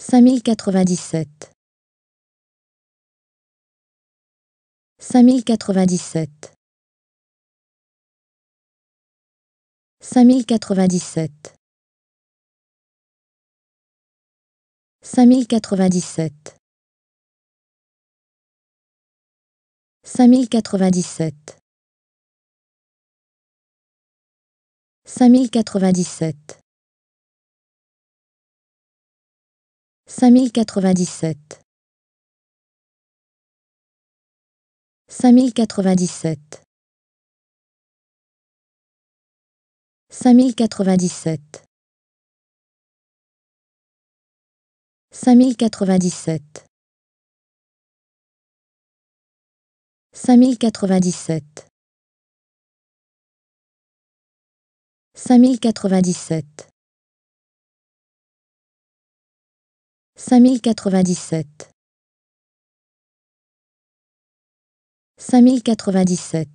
5097 5097 5097 5097 5097 5097 5097 5097 5097 5097 5097 5097 5097 5097